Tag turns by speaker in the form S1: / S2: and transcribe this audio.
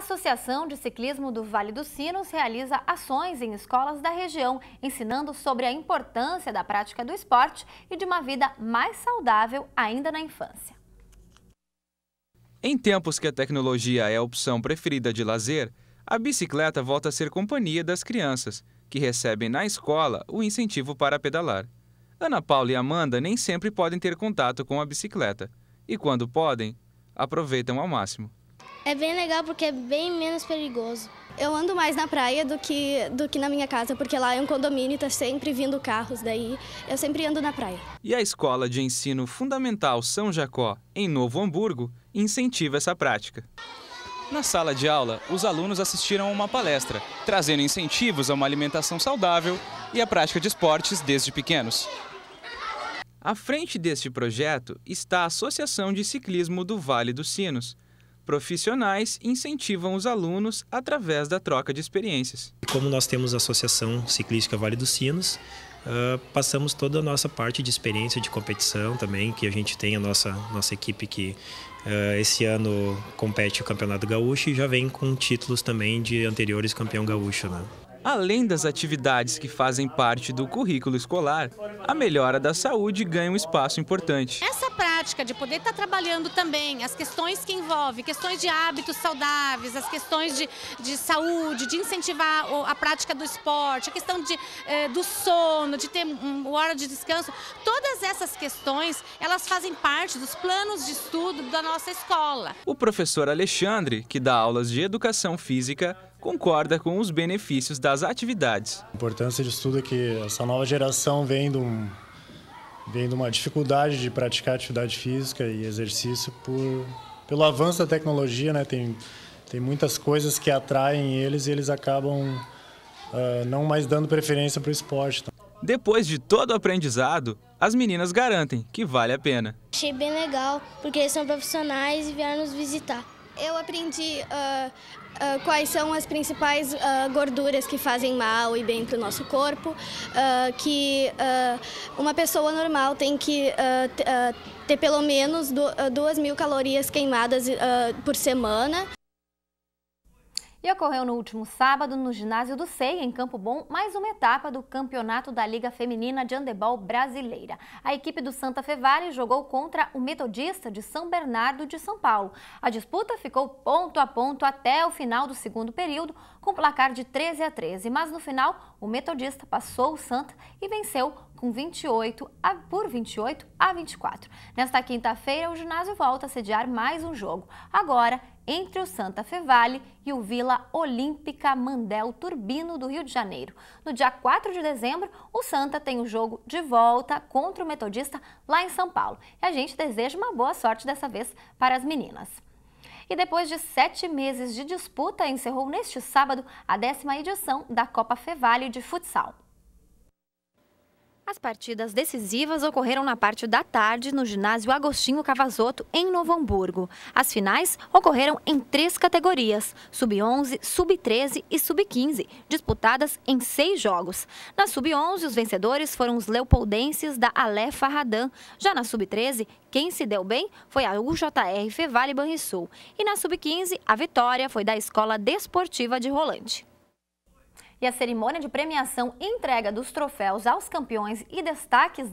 S1: Associação de Ciclismo do Vale dos Sinos realiza ações em escolas da região, ensinando sobre a importância da prática do esporte e de uma vida mais saudável ainda na infância.
S2: Em tempos que a tecnologia é a opção preferida de lazer, a bicicleta volta a ser companhia das crianças, que recebem na escola o incentivo para pedalar. Ana Paula e Amanda nem sempre podem ter contato com a bicicleta, e quando podem, aproveitam ao máximo.
S3: É bem legal porque é bem menos perigoso. Eu ando mais na praia do que, do que na minha casa, porque lá é um condomínio e tá sempre vindo carros, daí eu sempre ando na praia.
S2: E a Escola de Ensino Fundamental São Jacó, em Novo Hamburgo, incentiva essa prática. Na sala de aula, os alunos assistiram a uma palestra, trazendo incentivos a uma alimentação saudável e a prática de esportes desde pequenos. À frente deste projeto está a Associação de Ciclismo do Vale dos Sinos, profissionais incentivam os alunos através da troca de experiências.
S3: Como nós temos a Associação Ciclística Vale dos Sinos, Uh, passamos toda a nossa parte de experiência de competição também, que a gente tem a nossa, nossa equipe que uh, esse ano compete o Campeonato Gaúcho e já vem com títulos também de anteriores campeão gaúcho. Né?
S2: Além das atividades que fazem parte do currículo escolar, a melhora da saúde ganha um espaço importante. Essa
S1: pra prática, de poder estar trabalhando também as questões que envolvem, questões de hábitos saudáveis, as questões de, de saúde, de incentivar a prática do esporte, a questão de, eh, do sono, de ter uma hora de descanso. Todas essas questões, elas fazem parte dos planos de estudo da nossa escola.
S2: O professor Alexandre, que dá aulas de educação física, concorda com os benefícios das atividades.
S3: A importância de estudo é que essa nova geração vem de um vem de uma dificuldade de praticar atividade física e exercício por, pelo avanço da tecnologia, né? Tem, tem muitas coisas que atraem eles e eles acabam uh, não mais dando preferência para o esporte. Tá?
S2: Depois de todo o aprendizado, as meninas garantem que vale a pena.
S3: Achei bem legal, porque eles são profissionais e vieram nos visitar. Eu aprendi uh, uh, quais são as principais uh, gorduras que fazem mal e bem para o nosso corpo, que uma pessoa normal tem que ter pelo menos 2 mil calorias queimadas por semana.
S1: E ocorreu no último sábado, no ginásio do SEI, em Campo Bom, mais uma etapa do campeonato da Liga Feminina de Handebol Brasileira. A equipe do Santa Fevale jogou contra o Metodista de São Bernardo de São Paulo. A disputa ficou ponto a ponto até o final do segundo período, com placar de 13 a 13. Mas no final, o Metodista passou o Santa e venceu com 28 a, por 28 a 24. Nesta quinta-feira, o ginásio volta a sediar mais um jogo, agora entre o Santa Fevale Vale e o Vila Olímpica Mandel Turbino do Rio de Janeiro. No dia 4 de dezembro, o Santa tem o jogo de volta contra o Metodista lá em São Paulo. E a gente deseja uma boa sorte dessa vez para as meninas e depois de sete meses de disputa, encerrou neste sábado a décima edição da Copa Fevale de Futsal. As partidas decisivas ocorreram na parte da tarde no ginásio Agostinho Cavazotto, em Novo Hamburgo. As finais ocorreram em três categorias, sub-11, sub-13 e sub-15, disputadas em seis jogos. Na sub-11, os vencedores foram os leopoldenses da Alefa Radan. Já na sub-13, quem se deu bem foi a UJR Fevale Banrisul. E na sub-15, a vitória foi da Escola Desportiva de Rolante. E a cerimônia de premiação entrega dos troféus aos campeões e destaques